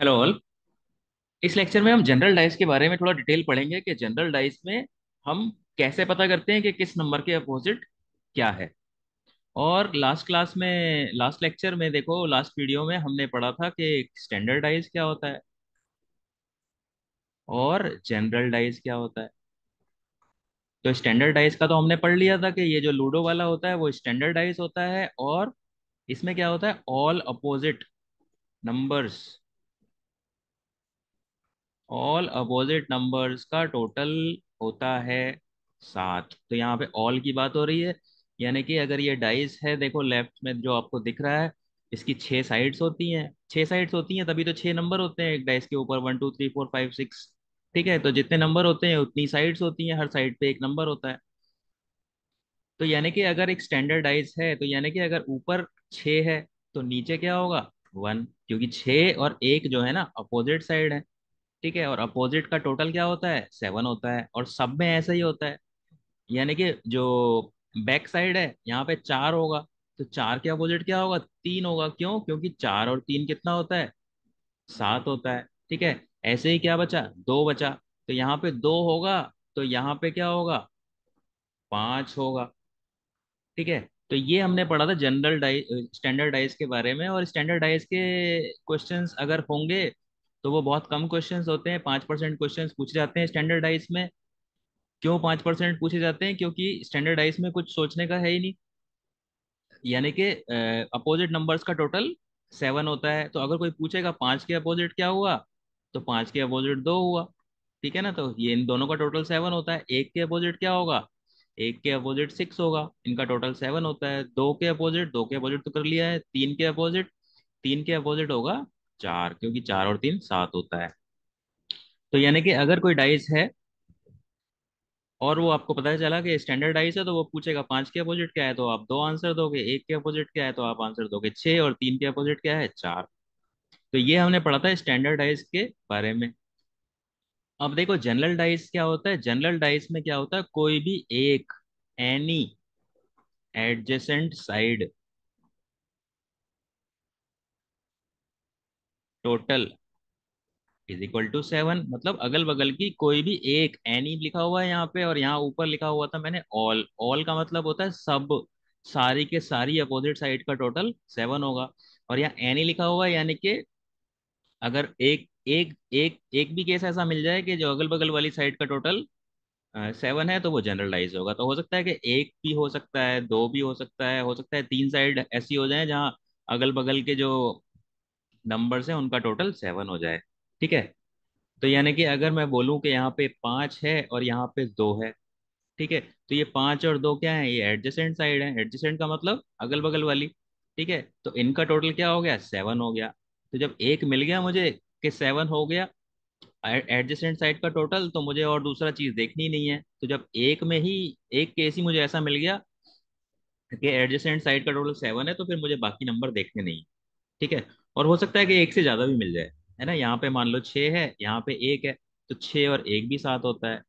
Hello all इस lecture में हम जनरल डाइस के बारे में थोड़ा डिटेल पढ़ेंगे कि जनरल डाइस में हम कैसे पता करते हैं कि किस नंबर के अपोजिट क्या है और लास्ट क्लास में लास्ट लेक्चर में देखो लास्ट वीडियो में हमने पढ़ा था कि स्टैंडर्ड डाइस क्या होता है और जनरल डाइस क्या होता है तो स्टैंडर्ड डाइस का तो हमने पढ़ लिया था कि ये जो लूडो वाला होता है वो स्टैंडर्ड डाइस होता है और इसमें क्या होता है all opposite numbers all opposite numbers का टोटल होता है सात तो यहाँ पे ऑल की बात हो रही है यानी कि अगर ये डाइस है देखो लेफ्ट में जो आपको दिख रहा है इसकी छह साइड्स होती हैं छह साइड्स होती हैं तभी तो छह नंबर होते हैं एक डाइस के ऊपर one two three four five six ठीक है तो जितने नंबर होते हैं उतनी साइड्स होती हैं हर साइड पे एक नंबर होता है तो यानी कि अगर एक स्टैंडर्ड डाइस है तो यानी कि अगर ऊपर छ है तो नीचे क्या होगा वन क्योंकि छ और एक जो है ना अपोजिट साइड है ठीक है और अपोजिट का टोटल क्या होता है सेवन होता है और सब में ऐसा ही होता है यानी कि जो बैक साइड है यहाँ पे चार होगा तो चार के अपोजिट क्या होगा तीन होगा क्यों क्योंकि चार और तीन कितना होता है सात होता है ठीक है ऐसे ही क्या बचा दो बचा तो यहाँ पे दो होगा तो यहाँ पे क्या होगा पांच होगा ठीक है तो ये हमने पढ़ा था जनरल डाइज स्टैंडर्ड डाइस के बारे में और स्टैंडर्ड डाइस के क्वेश्चंस अगर होंगे तो वो बहुत कम क्वेश्चंस होते हैं पाँच परसेंट क्वेश्चन पूछे जाते हैं स्टैंडर्डाइज में क्यों पाँच परसेंट पूछे जाते हैं क्योंकि स्टैंडर्डाइज में कुछ सोचने का है ही नहीं यानी कि अपोजिट नंबर्स का टोटल सेवन होता है तो अगर कोई पूछेगा पाँच के अपोजिट क्या हुआ तो पाँच के अपोजिट दो हुआ ठीक है ना तो ये इन दोनों का टोटल सेवन होता है एक के अपोजिट क्या होगा एक के अपोजिट सिक्स होगा इनका टोटल सेवन होता है दो के अपोजिट दो के अपोजिट तो कर लिया है तीन के अपोजिट तीन के अपोजिट होगा चार क्योंकि चार और तीन सात होता है तो यानी कि अगर कोई डाइस है और वो आपको पता चला कि स्टैंडर्ड डाइस है तो वो पूछेगा पांच के अपोजिट क्या है तो आप दो आंसर दोगे एक के अपोजिट क्या है तो आप आंसर दोगे छह और तीन के अपोजिट क्या है चार तो ये हमने पढ़ा था स्टैंडर्ड डाइस के बारे में अब देखो जनरल डाइस क्या होता है जनरल डाइस में क्या होता है कोई भी एक any adjacent side total is equal to seven मतलब अगल बगल की कोई भी एक एनी लिखा हुआ है यहाँ पे और यहाँ ऊपर लिखा हुआ था मैंने ऑल ऑल का मतलब होता है सब सारी के सारी अपोजिट साइड का टोटल सेवन होगा और यहाँ एनी लिखा हुआ है यानी कि अगर एक एक एक एक भी केस ऐसा मिल जाए कि जो अगल बगल वाली साइड का टोटल सेवन है तो वो जनरलाइज होगा तो हो सकता है कि एक भी हो सकता है दो भी हो सकता है हो सकता है तीन साइड ऐसी हो जाए जहाँ अगल बगल के जो नंबर्स हैं उनका टोटल सेवन हो जाए ठीक है तो यानी कि अगर मैं बोलूँ कि यहाँ पे पाँच है और यहाँ पे दो है ठीक है तो ये पाँच और दो क्या है ये एडजस्टेंट साइड है एडजस्टेंट का मतलब अगल बगल वाली ठीक है तो इनका टोटल क्या हो गया सेवन हो गया तो जब एक मिल गया मुझे कि सेवन हो गया एडजस्टेंट साइड का टोटल तो मुझे और दूसरा चीज़ देखनी नहीं है तो जब एक में ही एक केस ही मुझे ऐसा मिल गया कि एडजस्टेंट साइड का टोटल सेवन है तो फिर मुझे बाकी नंबर देखने नहीं ठीक है और हो सकता है कि एक से ज्यादा भी मिल जाए है ना यहाँ पे मान लो छः है यहाँ पे एक है तो छः और एक भी साथ होता है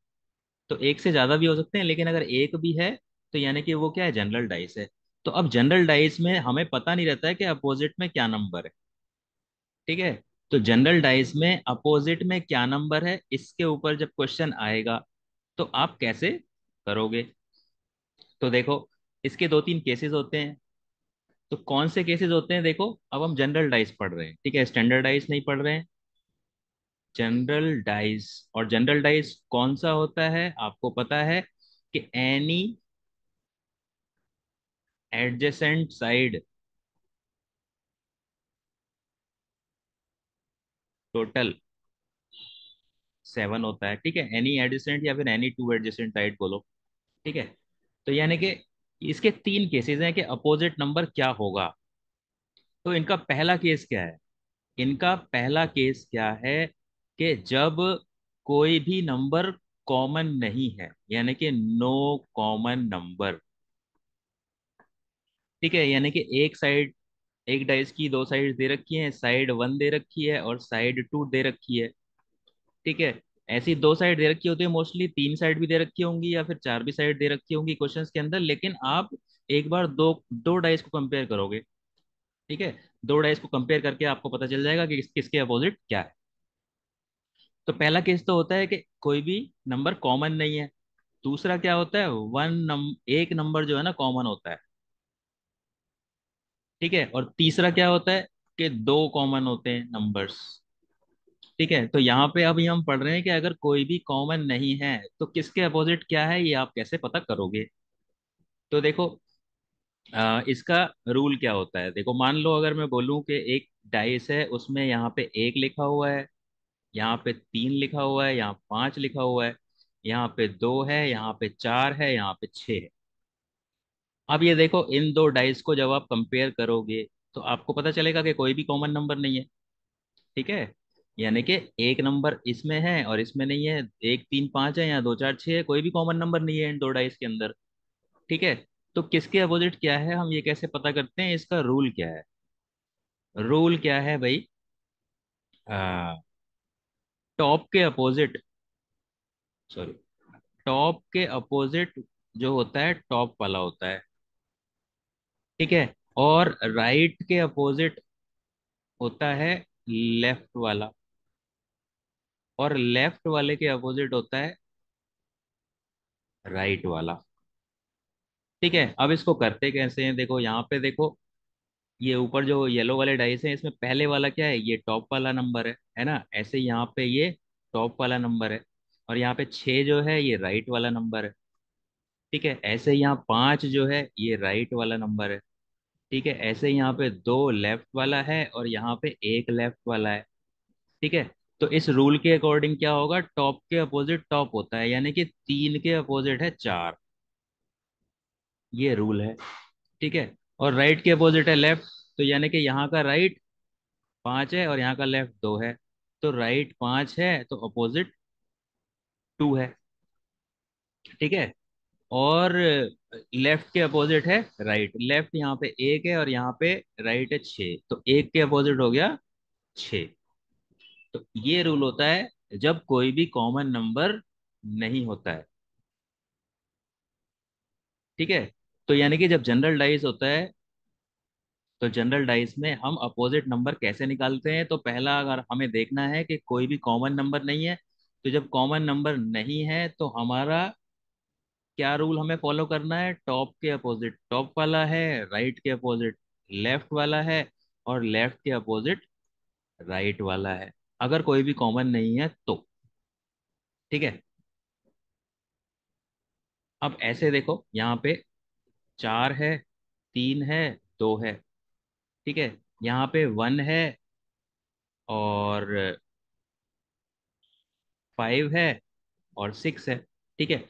तो एक से ज्यादा भी हो सकते हैं लेकिन अगर एक भी है तो यानी कि वो क्या है जनरल डाइस है तो अब जनरल डाइस में हमें पता नहीं रहता है कि अपोजिट में क्या नंबर है ठीक है तो जनरल डाइस में अपोजिट में क्या नंबर है इसके ऊपर जब क्वेश्चन आएगा तो आप कैसे करोगे तो देखो इसके दो तीन केसेस होते हैं तो कौन से केसेस होते हैं देखो अब हम जनरल डाइस पढ़ रहे हैं ठीक है स्टैंडर्ड डाइस नहीं पढ़ रहे हैं जनरल डाइस और जनरल डाइस कौन सा होता है आपको पता है कि any adjacent side total seven होता है ठीक है एनी एडजेसेंट या फिर एनी टू एडजेसेंट साइड बोलो ठीक है तो यानी कि इसके तीन केसेस हैं कि अपोजिट नंबर क्या होगा तो इनका पहला केस क्या है इनका पहला केस क्या है कि जब कोई भी नंबर कॉमन नहीं है यानी कि नो कॉमन नंबर ठीक है यानी कि एक साइड एक डाइस की दो साइड दे रखी है साइड वन दे रखी है और साइड टू दे रखी है ठीक है ऐसी दो साइड दे रखी होती है मोस्टली तीन साइड भी दे रखी होंगी या फिर चार भी साइड दे रखी होंगी क्वेश्चंस के अंदर लेकिन आप एक बार दो दो डाइस को कंपेयर करोगे ठीक है दो डाइस को कंपेयर करके आपको पता चल जाएगा कि किस, किसके अपोजिट क्या है तो पहला केस तो होता है कि कोई भी नंबर कॉमन नहीं है दूसरा क्या होता है वन नम, एक नंबर जो है ना कॉमन होता है ठीक है और तीसरा क्या होता है कि दो कॉमन होते हैं नंबर्स ठीक है तो यहाँ पे अभी हम पढ़ रहे हैं कि अगर कोई भी कॉमन नहीं है तो किसके अपोजिट क्या है ये आप कैसे पता करोगे तो देखो आ, इसका रूल क्या होता है देखो मान लो अगर मैं बोलूं कि एक डाइस है उसमें यहाँ पे एक लिखा हुआ है यहाँ पे तीन लिखा हुआ है यहाँ पांच लिखा हुआ है यहाँ पे दो है यहाँ पे चार है यहाँ पे छ है अब ये देखो इन दो डाइस को जब आप कंपेयर करोगे तो आपको पता चलेगा कि कोई भी कॉमन नंबर नहीं है ठीक है यानी कि एक नंबर इसमें है और इसमें नहीं है एक तीन पाँच है या दो चार छह है कोई भी कॉमन नंबर नहीं है इन दो डाइस के अंदर ठीक है तो किसके अपोजिट क्या है हम ये कैसे पता करते हैं इसका रूल क्या है रूल क्या है भाई टॉप के अपोजिट सॉरी टॉप के अपोजिट जो होता है टॉप वाला होता है ठीक है और राइट के अपोजिट होता है लेफ्ट वाला और लेफ्ट वाले के अपोजिट होता है राइट right वाला ठीक है अब इसको करते कैसे हैं देखो यहाँ पे देखो ये ऊपर जो येलो वाले डाइस हैं इसमें पहले वाला क्या है ये टॉप वाला नंबर है है ना ऐसे यहाँ पे ये टॉप वाला नंबर है और यहाँ पे छः जो है ये राइट वाला नंबर है ठीक है ऐसे यहाँ पाँच जो है ये राइट वाला नंबर है ठीक है ऐसे यहाँ पे दो लेफ्ट वाला है और यहाँ पे एक लेफ्ट वाला है ठीक है तो इस रूल के अकॉर्डिंग क्या होगा टॉप के अपोजिट टॉप होता है यानी कि तीन के अपोजिट है चार ये रूल है ठीक है और राइट के अपोजिट है लेफ्ट तो यानी कि यहाँ का राइट पांच है और यहाँ का लेफ्ट दो है तो राइट पांच है तो अपोजिट टू है ठीक है और लेफ्ट के अपोजिट है राइट लेफ्ट यहाँ पे एक है और यहाँ पे राइट है छ तो एक के अपोजिट हो गया छ तो ये रूल होता है जब कोई भी कॉमन नंबर नहीं होता है ठीक है तो यानी कि जब जनरल डाइस होता है तो जनरल डाइस में हम अपोजिट नंबर कैसे निकालते हैं तो पहला अगर हमें देखना है कि कोई भी कॉमन नंबर नहीं है तो जब कॉमन नंबर नहीं है तो हमारा क्या रूल हमें फॉलो करना है टॉप के अपोजिट टॉप वाला है राइट के अपोजिट लेफ्ट वाला है और लेफ्ट के अपोजिट राइट वाला है अगर कोई भी कॉमन नहीं है तो ठीक है अब ऐसे देखो यहाँ पे चार है तीन है दो है ठीक है यहाँ पे वन है और फाइव है और सिक्स है ठीक है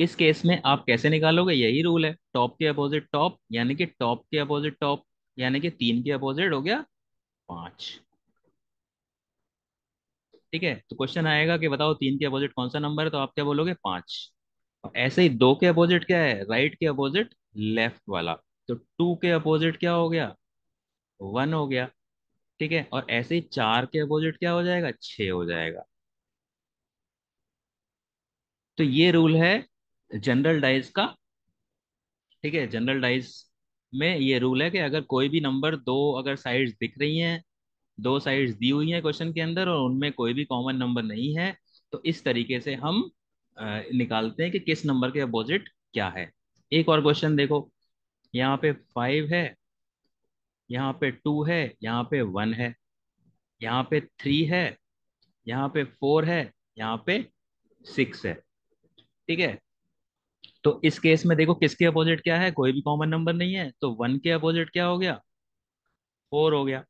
इस केस में आप कैसे निकालोगे यही रूल है टॉप के अपोजिट टॉप यानी कि टॉप के अपोजिट टॉप यानी कि तीन के अपोजिट हो गया पांच ठीक है तो क्वेश्चन आएगा कि बताओ तीन के अपोजिट कौन सा नंबर है तो आप क्या बोलोगे पांच तो ऐसे ही दो के अपोजिट क्या है राइट के अपोजिट लेफ्ट वाला तो टू के अपोजिट क्या हो गया वन हो गया ठीक है और ऐसे ही चार के अपोजिट क्या हो जाएगा छ हो जाएगा तो ये रूल है जनरल डाइज का ठीक है जनरल डाइज में ये रूल है कि अगर कोई भी नंबर दो अगर साइड्स दिख रही हैं दो साइड्स दी हुई हैं क्वेश्चन के अंदर और उनमें कोई भी कॉमन नंबर नहीं है तो इस तरीके से हम निकालते हैं कि किस नंबर के अपोजिट क्या है एक और क्वेश्चन देखो यहाँ पे फाइव है यहाँ पे टू है यहाँ पे वन है यहाँ पे थ्री है यहाँ पे फोर है यहाँ पे सिक्स है ठीक है तो इस केस में देखो किसके अपोजिट क्या है कोई भी कॉमन नंबर नहीं है तो वन के अपोजिट क्या हो गया फोर हो गया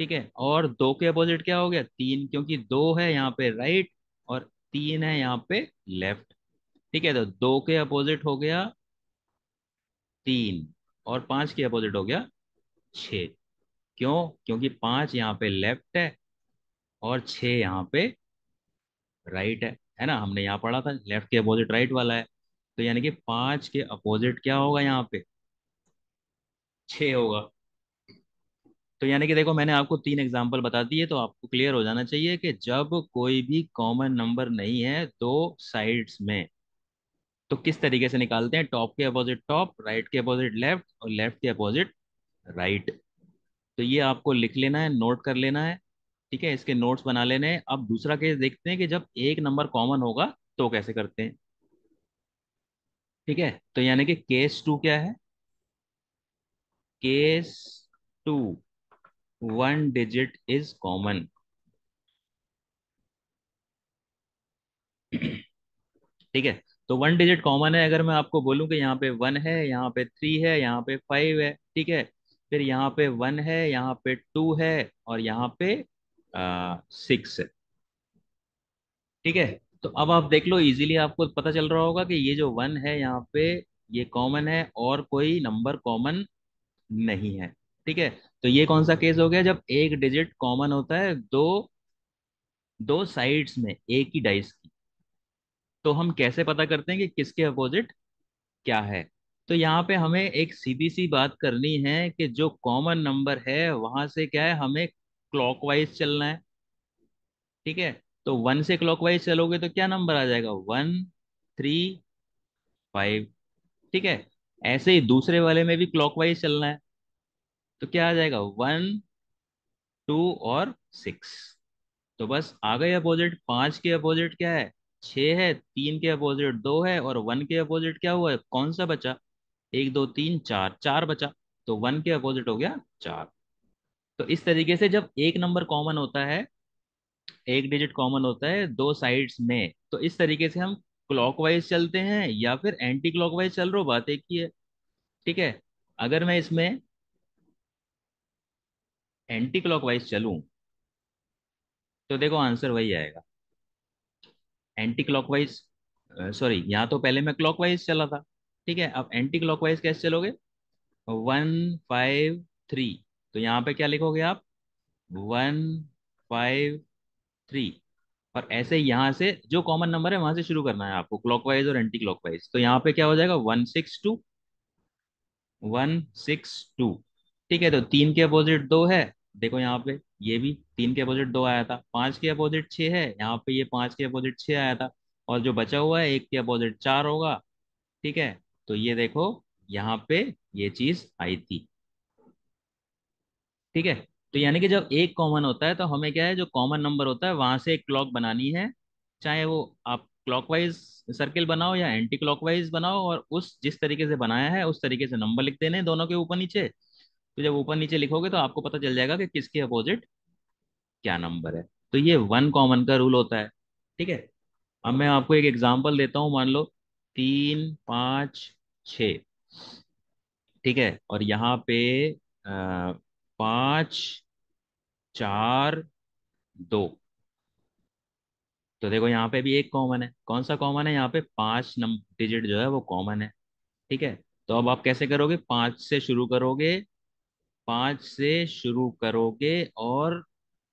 ठीक है और दो के अपोजिट क्या हो गया तीन क्योंकि दो है यहाँ पे राइट और तीन है यहाँ पे लेफ्ट ठीक है तो दो के अपोजिट हो गया तीन और पांच के अपोजिट हो गया छ क्यों क्योंकि पांच यहाँ पे लेफ्ट है और छ यहाँ पे राइट है है ना हमने यहाँ पढ़ा था लेफ्ट के अपोजिट राइट वाला है तो यानी कि पांच के अपोजिट क्या होगा यहाँ पे छ होगा तो यानी कि देखो मैंने आपको तीन एग्जाम्पल बता दिए तो आपको क्लियर हो जाना चाहिए कि जब कोई भी कॉमन नंबर नहीं है दो साइड्स में तो किस तरीके से निकालते हैं टॉप के अपोजिट टॉप राइट के अपोजिट लेफ्ट और लेफ्ट के अपोजिट राइट तो ये आपको लिख लेना है नोट कर लेना है ठीक है इसके नोट्स बना लेने हैं अब दूसरा केस देखते हैं कि जब एक नंबर कॉमन होगा तो कैसे करते हैं ठीक है तो यानी कि केस टू क्या है case two one digit is common ठीक है तो वन डिजिट कॉमन है अगर मैं आपको बोलूं कि यहाँ पे वन है यहाँ पे थ्री है यहाँ पे फाइव है ठीक है फिर यहाँ पे वन है यहाँ पे टू है और यहाँ पे सिक्स है ठीक है तो अब आप देख लो इजीली आपको पता चल रहा होगा कि ये जो वन है यहाँ पे ये कॉमन है और कोई नंबर कॉमन नहीं है ठीक है तो ये कौन सा केस हो गया जब एक डिजिट कॉमन होता है दो दो साइड्स में एक ही डाइस की तो हम कैसे पता करते हैं कि किसके अपोजिट क्या है तो यहाँ पे हमें एक सीधी सी बात करनी है कि जो कॉमन नंबर है वहां से क्या है हमें क्लॉकवाइज चलना है ठीक है तो वन से क्लॉकवाइज चलोगे तो क्या नंबर आ जाएगा वन थ्री फाइव ठीक है ऐसे ही दूसरे वाले में भी क्लॉकवाइज चलना है तो क्या आ जाएगा वन टू और सिक्स तो बस आ गए अपोजिट पांच के अपोजिट क्या है छ है तीन के अपोजिट दो है और वन के अपोजिट क्या हुआ है कौन सा बचा एक दो तीन चार चार बचा तो वन के अपोजिट हो गया चार तो इस तरीके से जब एक नंबर कॉमन होता है एक डिजिट कॉमन होता है दो साइड्स में तो इस तरीके से हम क्लॉकवाइज चलते हैं या फिर एंटी क्लॉकवाइज चल हो बात एक ही है ठीक है अगर मैं इसमें एंटी क्लॉकवाइज चलूं तो देखो आंसर वही आएगा एंटी क्लॉकवाइज सॉरी यहाँ तो पहले मैं क्लॉकवाइज चला था ठीक है अब एंटी क्लॉकवाइज कैसे चलोगे वन फाइव थ्री तो यहाँ पे क्या लिखोगे आप वन फाइव थ्री और ऐसे यहां से जो कॉमन नंबर है वहां से शुरू करना है आपको क्लॉकवाइज और एंटी क्लॉकवाइज तो यहां पे क्या हो जाएगा one six two one six two ठीक है तो तीन के अपोजिट दो है देखो यहाँ पे ये भी तीन के अपोजिट दो आया था पांच के अपोजिट छ है यहाँ पे ये पांच के अपोजिट छ आया था और जो बचा हुआ है एक के अपोजिट चार होगा ठीक है तो ये देखो यहाँ पे ये चीज आई थी ठीक है तो यानी कि जब एक कॉमन होता है तो हमें क्या है जो कॉमन नंबर होता है वहां से एक क्लॉक बनानी है चाहे वो आप क्लॉकवाइज सर्किल बनाओ या एंटी क्लॉकवाइज बनाओ और उस जिस तरीके से बनाया है उस तरीके से नंबर लिख देने दोनों के ऊपर नीचे तो जब ऊपर नीचे लिखोगे तो आपको पता चल जाएगा कि किसके अपोजिट क्या नंबर है तो ये वन कॉमन का रूल होता है ठीक है अब मैं आपको एक एग्जाम्पल देता हूं मान लो तीन पांच छ ठीक है और यहाँ पे पांच चार दो तो देखो यहाँ पे भी एक कॉमन है कौन सा कॉमन है यहाँ पे पांच नंबर डिजिट जो है वो कॉमन है ठीक है तो अब आप कैसे करोगे पांच से शुरू करोगे पाँच से शुरू करोगे और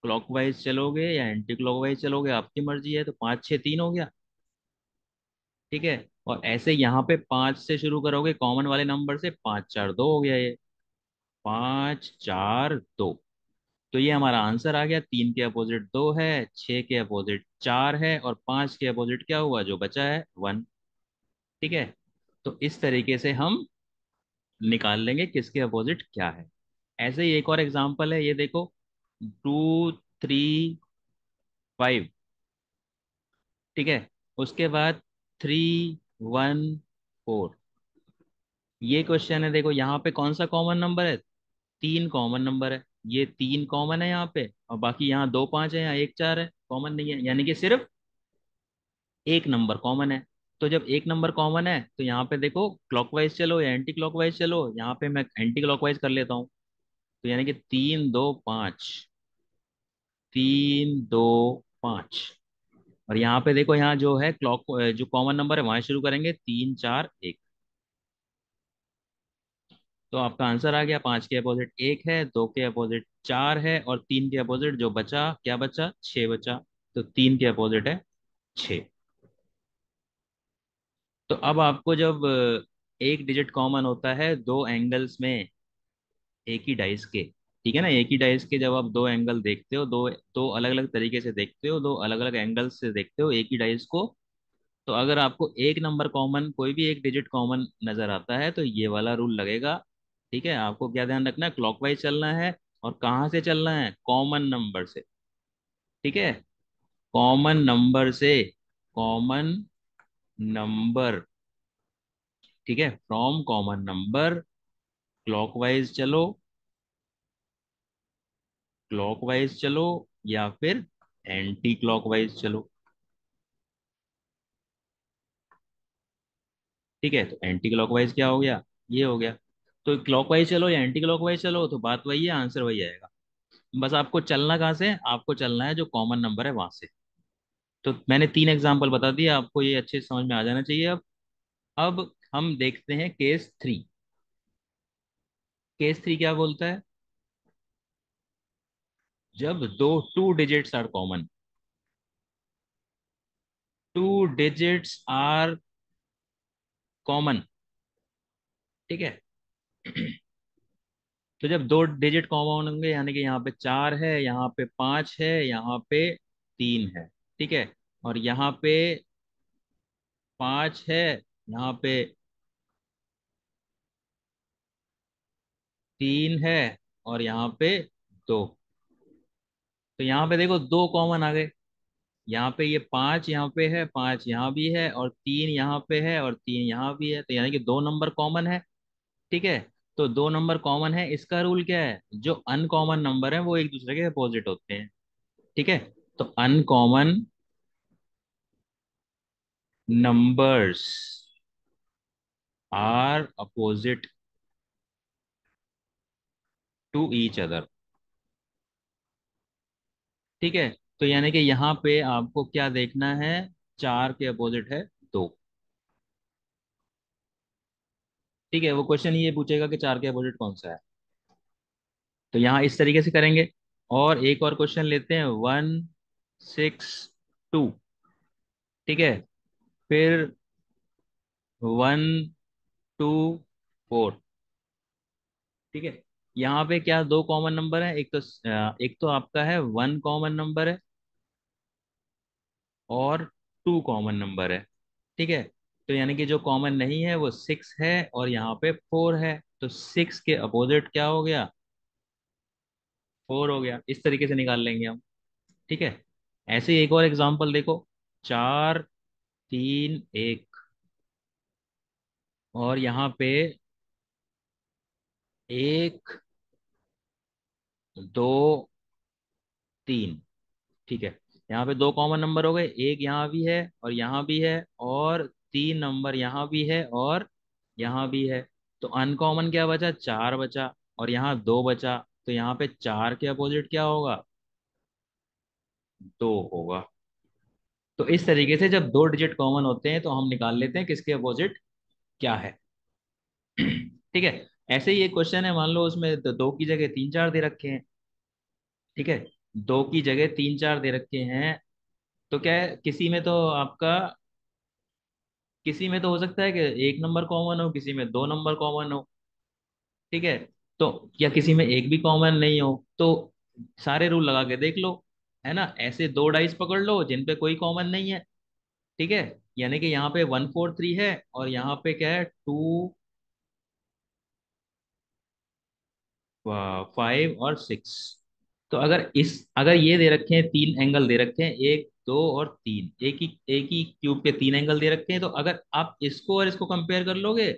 क्लॉकवाइज चलोगे या एंटी क्लॉकवाइज चलोगे आपकी मर्जी है तो पाँच छः तीन हो गया ठीक है और ऐसे यहाँ पे पाँच से शुरू करोगे कॉमन वाले नंबर से पाँच चार दो हो गया ये पांच चार दो तो ये हमारा आंसर आ गया तीन के अपोजिट दो है छ के अपोजिट चार है और पांच के अपोजिट क्या हुआ जो बचा है वन ठीक है तो इस तरीके से हम निकाल लेंगे किसके अपोजिट क्या है ऐसे ही एक और एग्जाम्पल है ये देखो टू थ्री फाइव ठीक है उसके बाद थ्री वन फोर ये क्वेश्चन है देखो यहाँ पे कौन सा कॉमन नंबर है तीन कॉमन नंबर है ये तीन कॉमन है यहाँ पे और बाकी यहाँ दो पांच है यहाँ एक चार है कॉमन नहीं है यानी कि सिर्फ एक नंबर कॉमन है तो जब एक नंबर कॉमन है तो यहाँ पे देखो क्लॉकवाइज चलो या एंटी क्लॉकवाइज चलो यहाँ पे मैं एंटी क्लॉकवाइज कर लेता हूँ तो यानी कि तीन दो पांच तीन दो पांच और यहाँ पे देखो यहाँ जो है क्लॉक जो कॉमन नंबर है वहां शुरू करेंगे तीन चार एक तो आपका आंसर आ गया पांच के अपोजिट एक है दो के अपोजिट चार है और तीन के अपोजिट जो बचा क्या बचा छ बचा तो तीन के अपोजिट है छ तो अब आपको जब एक डिजिट कॉमन होता है दो एंगल्स में एक ही डाइस के ठीक है ना एक ही डाइस के जब आप दो एंगल देखते हो दो दो अलग अलग तरीके से देखते हो दो अलग अलग एंगल से देखते हो एक ही डाइस को तो अगर आपको एक नंबर कॉमन कोई भी एक डिजिट कॉमन नज़र आता है तो ये वाला रूल लगेगा ठीक है आपको क्या ध्यान रखना है क्लॉकवाइज चलना है और कहाँ से चलना है कॉमन नंबर से ठीक है कॉमन नंबर से कॉमन नंबर ठीक है फ्रॉम कॉमन नंबर क्लॉकवाइज चलो क्लॉकवाइज चलो या फिर एंटी क्लॉकवाइज चलो ठीक है तो एंटी क्लॉकवाइज क्या हो गया ये हो गया तो क्लॉकवाइज चलो या एंटी क्लॉकवाइज चलो तो बात वही है आंसर वही आएगा बस आपको चलना कहां से आपको चलना है जो कॉमन नंबर है वहां से तो मैंने तीन एग्जाम्पल बता दिए आपको ये अच्छे समझ में आ जाना चाहिए अब अब हम देखते हैं केस थ्री केस थ्री क्या बोलता है जब दो two digits are common two digits are common ठीक है तो जब दो डिजिट कॉमन होंगे यानी कि यहाँ पे चार है यहाँ पे पांच है यहाँ पे तीन है ठीक है और यहाँ पे पांच है यहाँ पे तीन है और यहाँ पे दो तो यहाँ पे देखो दो कॉमन आ गए यहाँ पे ये पांच यहाँ पे है पांच यहाँ भी है और तीन यहाँ पे है और तीन यहाँ भी है तो यानी कि दो नंबर कॉमन है ठीक है तो दो नंबर कॉमन है इसका रूल क्या है जो अनकॉमन नंबर है वो एक दूसरे के अपोजिट होते हैं ठीक है तो uncommon numbers are opposite to each other ठीक है तो यानी कि यहां पे आपको क्या देखना है चार के अपोजिट है दो ठीक है वो क्वेश्चन ये पूछेगा कि चार के अपोजिट कौन सा है तो यहां इस तरीके से करेंगे और एक और क्वेश्चन लेते हैं वन सिक्स टू ठीक है फिर वन टू फोर ठीक है यहाँ पे क्या दो कॉमन नंबर है एक तो एक तो आपका है वन कॉमन नंबर है और टू कॉमन नंबर है ठीक है तो यानी कि जो कॉमन नहीं है वो सिक्स है और यहाँ पे फोर है तो सिक्स के अपोजिट क्या हो गया फोर हो गया इस तरीके से निकाल लेंगे हम ठीक है ऐसे एक और एग्जाम्पल देखो चार तीन एक और यहाँ पे एक दो तीन ठीक है यहाँ पे दो कॉमन नंबर हो गए एक यहाँ भी है और यहाँ भी है और तीन नंबर यहाँ भी है और यहाँ भी है तो अनकॉमन क्या बचा चार बचा और यहाँ दो बचा तो यहाँ पे चार के अपोजिट क्या होगा दो होगा तो इस तरीके से जब दो डिजिट कॉमन होते हैं तो हम निकाल लेते हैं किसके अपोजिट क्या है ठीक है ऐसे ही एक क्वेश्चन है मान लो उसमें तो दो की जगह तीन चार दे रखे हैं ठीक है दो की जगह तीन चार दे रखे हैं तो क्या है किसी में तो आपका किसी में तो हो सकता है कि एक नंबर कॉमन हो किसी में दो नंबर कॉमन हो ठीक है तो या किसी में एक भी कॉमन नहीं हो तो सारे रूल लगा के देख लो है ना ऐसे दो डाइस पकड़ लो जिन पे कोई कॉमन नहीं है ठीक है यानी कि यहाँ पे वन फोर थ्री है और यहाँ पे क्या है टू फाइव और सिक्स तो अगर इस अगर ये दे रखे हैं तीन एंगल दे रखे हैं एक दो और तीन एक ही एक ही क्यूब के तीन एंगल दे रखे हैं तो अगर आप इसको और इसको कंपेयर कर लोगे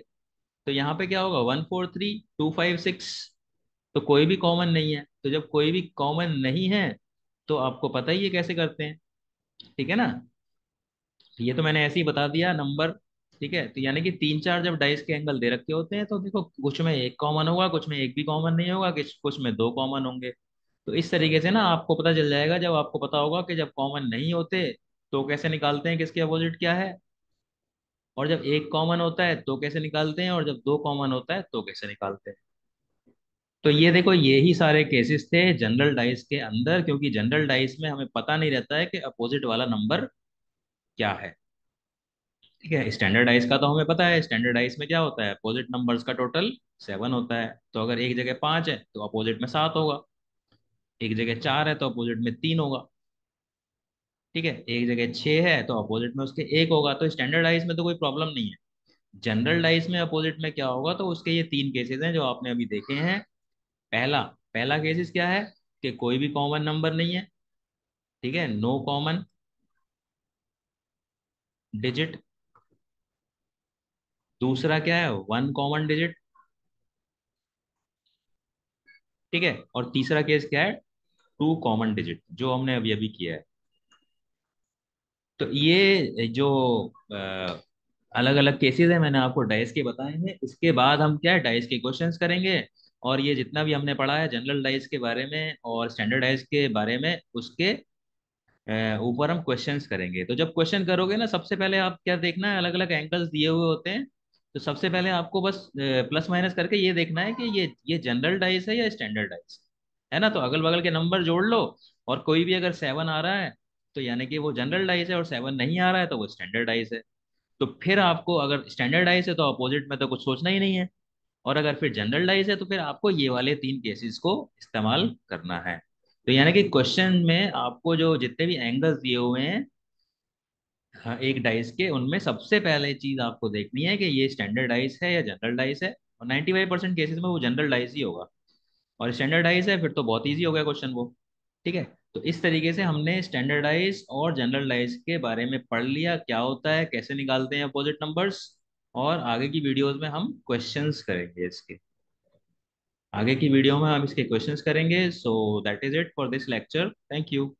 तो यहाँ पे क्या होगा one four three two five six तो कोई भी कॉमन नहीं है तो जब कोई भी कॉमन नहीं है तो आपको पता ही है कैसे करते हैं ठीक है ना ये तो मैंने ऐसे ही बता दिया नंबर ठीक है तो यानी कि तीन चार जब डाइस के एंगल दे रखे होते हैं तो देखो कुछ में एक कॉमन होगा कुछ में एक भी कॉमन नहीं होगा कुछ में दो कॉमन होंगे तो इस तरीके से ना आपको पता चल जाएगा जब आपको पता होगा कि जब कॉमन नहीं होते तो कैसे निकालते हैं किसके अपोजिट क्या है और जब एक कॉमन होता है तो कैसे निकालते हैं और जब दो कॉमन होता है तो कैसे निकालते हैं तो ये देखो ये ही सारे केसेस थे जनरल डाइस के अंदर क्योंकि जनरल डाइस में हमें पता नहीं रहता है कि अपोजिट वाला नंबर क्या है ठीक है स्टैंडर्डाइज का तो हमें पता है स्टैंडर्डाइज में क्या होता है अपोजिट नंबर्स का टोटल सेवन होता है तो अगर एक जगह पांच है तो अपोजिट में सात होगा एक जगह चार है तो अपोजिट में तीन होगा ठीक है एक जगह छह है तो अपोजिट में उसके एक होगा तो स्टैंडर्डाइज में तो कोई प्रॉब्लम नहीं है जनरल डाइस हम्म। में अपोजिट में क्या होगा तो उसके ये तीन केसेस हैं जो आपने अभी देखे हैं पहला पहला केसेस क्या है कि कोई भी कॉमन नंबर नहीं है ठीक है नो कॉमन डिजिट दूसरा क्या है वन कॉमन डिजिट ठीक है और तीसरा केस क्या है टू कॉमन डिजिट जो हमने अभी अभी किया है तो ये जो आ, अलग अलग केसेस है मैंने आपको डाइस के बताए हैं इसके बाद हम क्या है डाइस के क्वेश्चंस करेंगे और ये जितना भी हमने पढ़ा है जनरल डाइस के बारे में और स्टैंडर्ड डाइस के बारे में उसके ऊपर हम क्वेश्चंस करेंगे तो जब क्वेश्चन करोगे ना सबसे पहले आप क्या देखना है अलग अलग एंगल्स दिए हुए होते हैं तो सबसे पहले आपको बस प्लस माइनस करके ये देखना है कि ये ये जनरल डाइस है या स्टैंडर्ड डाइस है ना तो अगल बगल के नंबर जोड़ लो और कोई भी अगर सेवन आ रहा है तो यानी कि वो जनरल डाइस है और सेवन नहीं आ रहा है तो वो स्टैंडर्ड डाइस है तो फिर आपको अगर स्टैंडर्ड डाइस है तो अपोजिट में तो कुछ सोचना ही नहीं है और अगर फिर जनरल डाइस है तो फिर आपको ये वाले तीन केसेस को इस्तेमाल करना है तो यानी कि क्वेश्चन में आपको जो जितने भी एंगल्स दिए हुए हैं हाँ, एक डाइस के उनमें सबसे पहले चीज आपको देखनी है कि ये स्टैंडर्ड डाइस है या जनरल डाइस है और 95 परसेंट केसेज में वो जनरल डाइस ही होगा और स्टैंडर्ड डाइस है फिर तो बहुत ईजी हो गया क्वेश्चन वो ठीक है तो इस तरीके से हमने स्टैंडर्डाइज और जनरल डाइस के बारे में पढ़ लिया क्या होता है कैसे निकालते हैं अपोजिट नंबर्स और आगे की वीडियोस में हम क्वेश्चंस करेंगे इसके आगे की वीडियो में हम इसके क्वेश्चंस करेंगे so that is it for this lecture thank you